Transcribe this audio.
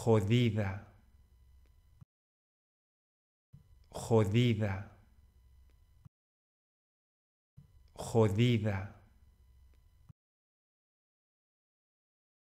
jodida, jodida, jodida.